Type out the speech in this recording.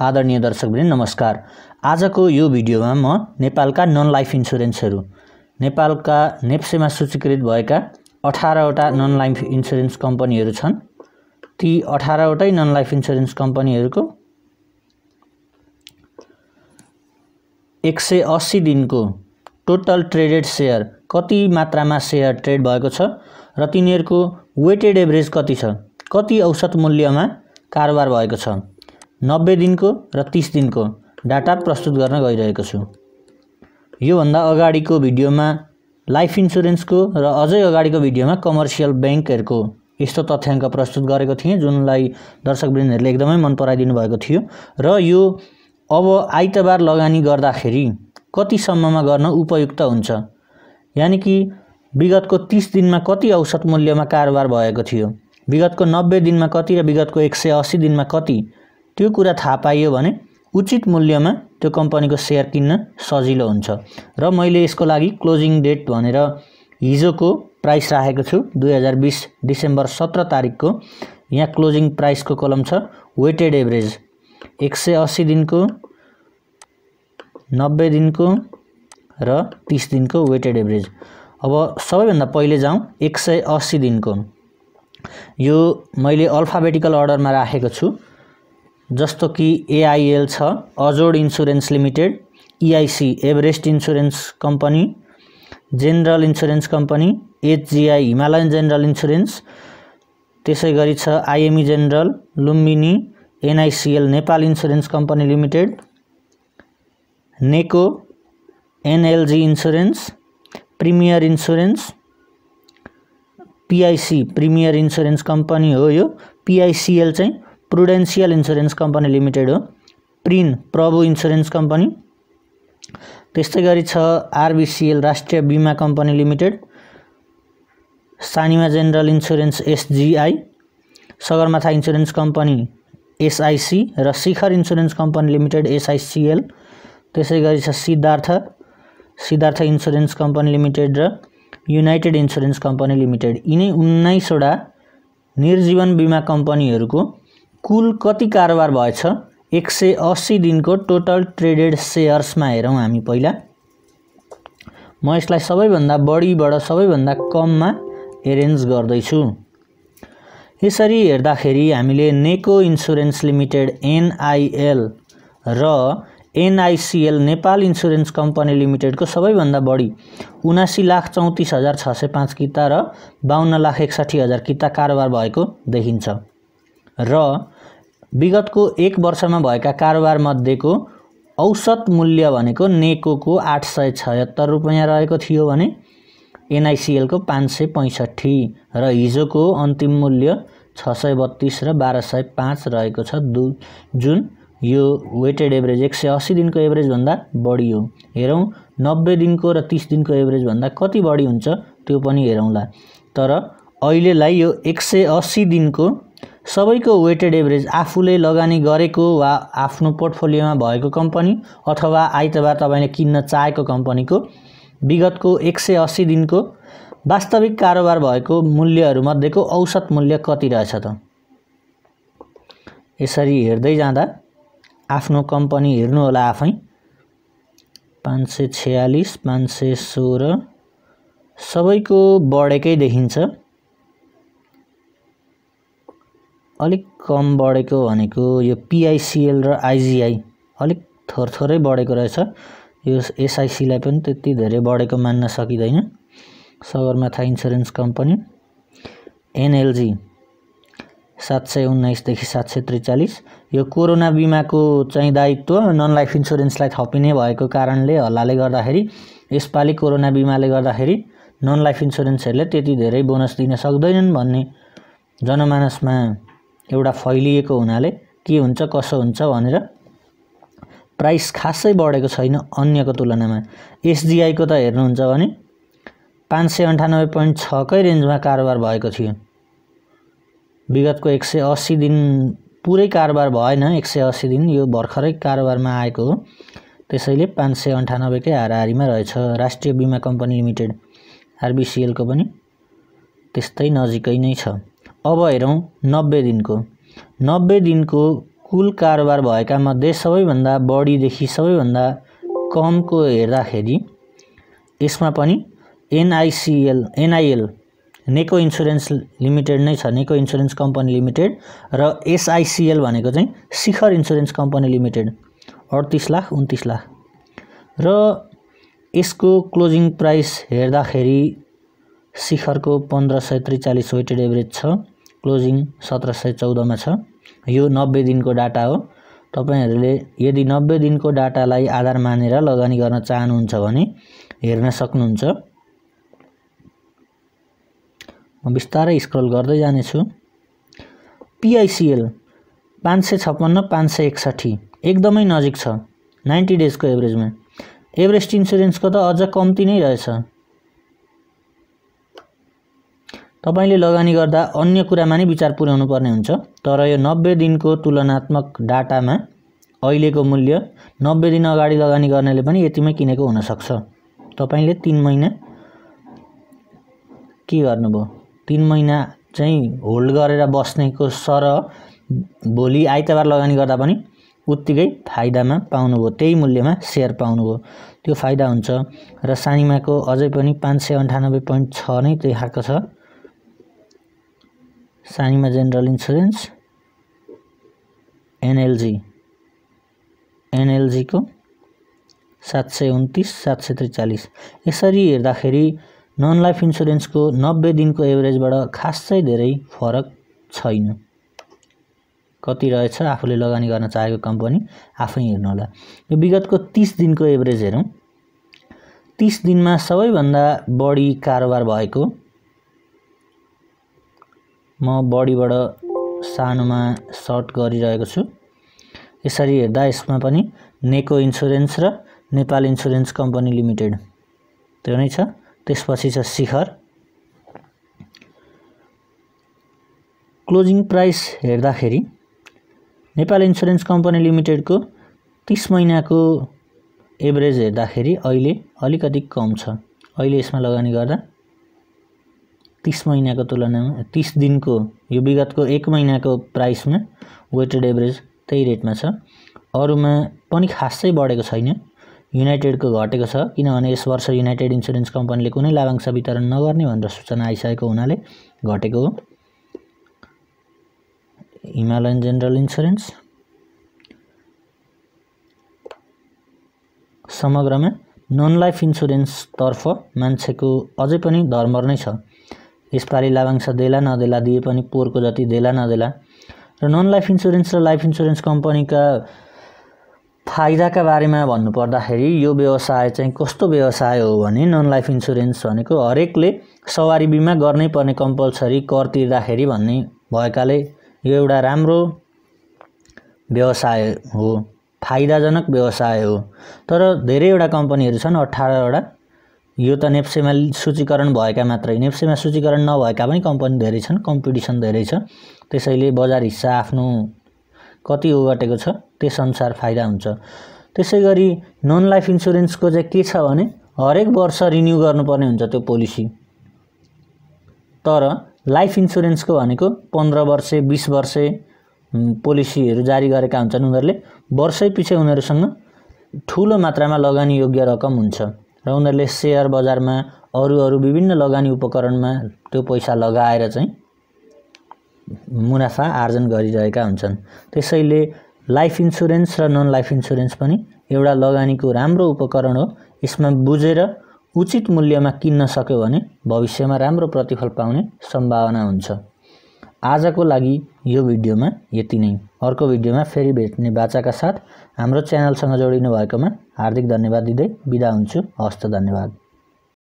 आदरणीय दर्शकवृन्द नमस्कार आजको यो भिडियोमा म नेपालका नन लाइफ इन्सुरेन्सहरू नेपालका नेप्सेमा सूचीकृत भएका अठारवटा नन लाइफ इन्सुरेन्स कम्पनीहरू छन् ती अठारवटै नन लाइफ इन्सुरेन्स कम्पनीहरूको एक सय अस्सी दिनको टोटल ट्रेडेड सेयर कति मात्रामा सेयर ट्रेड भएको छ र तिनीहरूको वेटेड एभरेज कति छ कति औसत मूल्यमा कारोबार भएको छ नब्बे दिनको र तिस दिनको डाटा प्रस्तुत गर्न गइरहेको छु योभन्दा अगाडिको भिडियोमा लाइफ इन्सुरेन्सको र अझै अगाडिको भिडियोमा कमर्सियल ब्याङ्कहरूको यस्तो तथ्याङ्क प्रस्तुत गरेको थिएँ जुनलाई दर्शकवृन्दहरूले एकदमै मन पराइदिनु भएको थियो र यो अब आइतबार लगानी गर्दाखेरि कतिसम्ममा गर्न उपयुक्त हुन्छ यानि कि विगतको तिस दिनमा कति औसत मूल्यमा कारोबार भएको थियो विगतको नब्बे दिनमा कति र विगतको एक सय अस्सी दिनमा कति त्यो कुरा थाहा पाइयो भने उचित मूल्यमा त्यो कम्पनीको सेयर किन्न सजिलो हुन्छ र मैले यसको लागि क्लोजिङ डेट भनेर हिजोको प्राइस राखेको छु दुई हजार बिस डिसेम्बर सत्र तारिकको यहाँ क्लोजिङ प्राइसको कलम छ वेटेड एभरेज एक सय अस्सी दिनको नब्बे दिनको र तिस दिनको वेटेड एभरेज अब सबैभन्दा पहिले जाउँ एक सय अस्सी दिनको यो मैले अल्फाबेटिकल अर्डरमा राखेको छु जस्तो कि एआइएल छ Ajod insurance limited EIC Everest insurance company general insurance company HGI Himalayan general insurance त्यसै गरी छ IME general Lumbini NICL Nepal insurance company limited नेको NLG insurance premier insurance PIC premier insurance company हो यो पिआइसिएल चाहिँ प्रुडेन्सियल इन्सुरेन्स कम्पनी लिमिटेड हो प्रिन प्रभु insurance company त्यस्तै गरी छ RBCL Rastriya Beema company limited Sanima general insurance SGI Sagarmatha insurance company SIC र Shikhar insurance company limited SICL त्यसै गरी छ Siddhartha Siddhartha insurance company limited र युनाइटेड इन्सुरेन्स कम्पनी लिमिटेड यिनै उन्नाइसवटा निर्जीवन बिमा कम्पनीहरूको कुल कति कारोबार भएछ एक सय अस्सी दिनको टोटल ट्रेडेड सेयर्समा हेरौँ हामी पहिला म यसलाई सबैभन्दा बढीबाट सबैभन्दा कममा एरेन्ज गर्दैछु यसरी हेर्दाखेरि हामीले नेको इन्सुरेन्स लिमिटेड एनआइएल र एनआइसिएल नेपाल इन्सुरेन्स कम्पनी लिमिटेडको सबैभन्दा बढी उनासी लाख चौतिस हजार छ सय पाँच किता र बाहन्न लाख एकसाठी हजार किता कारोबार भएको देखिन्छ र विगतको एक वर्षमा भएका कारोबार मध्येको औसत मूल्य भनेको नेकोको आठ सय छयत्तर रुपियाँ रहेको थियो भने एनआइसिएलको पाँच सय पैँसठी र हिजोको अन्तिम मूल्य छ सय बत्तिस र बाह्र सय पाँच रहेको छ दु जुन यो वेटेड एभरेज एक सय अस्सी दिनको एभरेजभन्दा बढी हो हेरौँ नब्बे दिनको र तिस दिनको एभरेजभन्दा कति बढी हुन्छ त्यो पनि हेरौँला तर अहिलेलाई यो एक सय अस्सी दिनको सबैको वेटेड एभरेज आफूले लगानी गरेको वा आफ्नो पोर्टफोलियोमा भएको कम्पनी अथवा आइतबार तपाईँले किन्न चाहेको कम्पनीको विगतको एक सय अस्सी दिनको वास्तविक कारोबार भएको मूल्यहरूमध्येको औसत मूल्य कति रहेछ त यसरी हेर्दै जाँदा आफ्नो कम्पनी हेर्नुहोला आफै पाँच सय छ्यालिस पाँच सय सोह्र सबैको बढेकै देखिन्छ अलिक कम बढेको भनेको यो पिआइसिएल र आइजिआई अलिक थोरै बढेको रहेछ यो एसआइसीलाई पनि त्यति धेरै बढेको मान्न सकिँदैन सगरमाथा इन्सुरेन्स कम्पनी एनएलजी सात सय उन्नाइसदेखि सात सय त्रिचालिस यो कोरोना बिमाको चाहिँ दायित्व नन लाइफ इन्सुरेन्सलाई थपिने भएको कारणले हल्लाले गर्दाखेरि यसपालि कोरोना बिमाले गर्दाखेरि नन लाइफ इन्सुरेन्सहरूले त्यति धेरै बोनस दिन सक्दैनन् भन्ने जनमानसमा एउटा फैलिएको हुनाले के हुन्छ कसो हुन्छ भनेर प्राइस खासै बढेको छैन अन्यको तुलनामा एसडिआईको त हेर्नुहुन्छ भने पाँच सय अन्ठानब्बे पोइन्ट छकै रेन्जमा कारोबार भएको थियो विगतको एक सय अस्सी दिन पुरै कारोबार भएन एक सय अस्सी दिन यो भर्खरै कारोबारमा आएको हो त्यसैले पाँच सय अन्ठानब्बेकै हाराहारीमा रहेछ राष्ट्रिय बिमा कम्पनी लिमिटेड आरबिसिएलको पनि त्यस्तै नजिकै नै छ अब हेरौँ नब्बे दिनको नब्बे दिनको कुल कारोबार भएका मध्ये सबैभन्दा बढीदेखि सबैभन्दा कमको हेर्दाखेरि यसमा पनि एनआइसिएल एनआइएल नेको इन्सुरेन्स लिमिटेड नै छ नेको इन्सुरेन्स कम्पनी लिमिटेड र एसआइसिएल भनेको चाहिँ शिखर इन्सुरेन्स कम्पनी लिमिटेड अडतिस लाख उन्तिस लाख र यसको क्लोजिङ प्राइस हेर्दाखेरि शिखरको पन्ध्र सय त्रिचालिस वेटेड एभरेज छ क्लोजिङ सत्र सय चौधमा छ यो नब्बे दिनको डाटा हो तपाईँहरूले यदि नब्बे दिनको डाटालाई आधार मानेर लगानी गर्न चाहनुहुन्छ भने हेर्न सक्नुहुन्छ म बिस्तारै स्क्रल गर्दै जानेछु पिआइसिएल पाँच सय छप्पन्न पाँच सय एकसाठी एकदमै नजिक छ नाइन्टी डेजको एभरेजमा एभरेस्ट इन्सुरेन्सको त अझ कम्ती नै रहेछ तपाईँले लगानी गर्दा अन्य कुरामा नै विचार पुर्याउनु पर्ने हुन्छ तर यो नब्बे दिनको तुलनात्मक डाटामा अहिलेको मूल्य नब्बे दिन अगाडि लगानी गर्नेले पनि यतिमै किनेको हुनसक्छ तपाईँले तिन महिना के गर्नुभयो तिन महिना चाहिँ होल्ड गरेर बस्नेको सर भोलि आइतबार लगानी गर्दा पनि उत्तिकै फाइदामा पाउनुभयो त्यही मूल्यमा सेयर पाउनुभयो त्यो फाइदा हुन्छ र सानिमाको अझै पनि पाँच सय अन्ठानब्बे पोइन्ट छ नै त्यही खालको छ सानीमा जेनरल इन्सुरेन्स एनएलजी एनएलजीको सात सय उन्तिस सात सय त्रिचालिस यसरी हेर्दाखेरि नन लाइफ इन्सुरेन्सको नब्बे दिनको एभरेजबाट खासै धेरै फरक छैन कति रहेछ आफूले लगानी गर्न चाहेको कम्पनी आफै हेर्नु होला यो विगतको तिस दिनको एभरेज हेरौँ तिस दिनमा सबैभन्दा बढी कारोबार भएको म बडीबाट सानोमा सर्ट गरिरहेको छु यसरी हेर्दा यसमा पनि नेको इन्सुरेन्स र नेपाल इन्सुरेन्स कम्पनी लिमिटेड त्यो नै छ त्यसपछि छ शिखर क्लोजिङ प्राइस हेर्दाखेरि नेपाल इन्सुरेन्स कम्पनी लिमिटेडको तिस महिनाको एभरेज हेर्दाखेरि अहिले अलिकति कम छ अहिले यसमा लगानी गर्दा तिस महिनाको तुलनामा तिस दिनको यो विगतको एक महिनाको प्राइसमा वेटेड एभरेज त्यही रेटमा छ अरूमा पनि खासै बढेको छैन युनाइटेडको घटेको छ किनभने यस वर्ष युनाइटेड इन्सुरेन्स कम्पनीले कुनै लाभांश वितरण नगर्ने भनेर सूचना आइसकेको हुनाले घटेको हो हिमालयन जेनरल इन्सुरेन्स समग्रमा नन लाइफ इन्सुरेन्सतर्फ मान्छेको अझै पनि धर्मर नै छ यसपालि लाभांश देला नदेला दिए पनि पोहोरको जति देला नदेला र नन लाइफ इन्सुरेन्स र लाइफ इन्सुरेन्स कम्पनीका फाइदाका बारेमा भन्नुपर्दाखेरि यो व्यवसाय चाहिँ कस्तो व्यवसाय हो भने नन लाइफ इन्सुरेन्स भनेको हरेकले सवारी बिमा गर्नै पर्ने कम्पलसरी कर तिर्दाखेरि भन्ने भएकाले यो एउटा राम्रो व्यवसाय हो फाइदाजनक व्यवसाय हो तर धेरैवटा कम्पनीहरू छन् अठारवटा यो त नेप्सेमा सूचीकरण भएका मात्रै नेप्सेमा सूचीकरण नभएका पनि कम्पनी धेरै छन् कम्पिटिसन धेरै छ त्यसैले बजार हिस्सा आफ्नो कति ओगटेको छ त्यसअनुसार फाइदा हुन्छ त्यसै गरी नन लाइफ इन्सुरेन्सको चाहिँ के छ भने हरेक वर्ष रिन्यू गर्नुपर्ने हुन्छ त्यो पोलिसी तर लाइफ इन्सुरेन्सको भनेको पन्ध्र वर्ष बिस वर्ष पोलिसीहरू जारी गरेका हुन्छन् उनीहरूले वर्षै पछि उनीहरूसँग ठुलो मात्रामा लगानी योग्य रकम हुन्छ र उनीहरूले सेयर बजारमा अरू अरू विभिन्न लगानी उपकरणमा त्यो पैसा लगाएर चाहिँ मुनाफा आर्जन गरिरहेका हुन्छन् त्यसैले लाइफ इन्सुरेन्स र नन लाइफ इन्सुरेन्स पनि एउटा लगानीको राम्रो उपकरण हो यसमा बुझेर उचित मूल्यमा किन्न सक्यो भने भविष्यमा राम्रो प्रतिफल पाउने सम्भावना हुन्छ आजको लागि यो भिडियोमा यति नै अर्को भिडियोमा फेरि भेट्ने बाचाका साथ हाम्रो च्यानलसँग जोडिनु भएकोमा हार्दिक धन्यवाद दिँदै बिदा हुन्छु हस्त धन्यवाद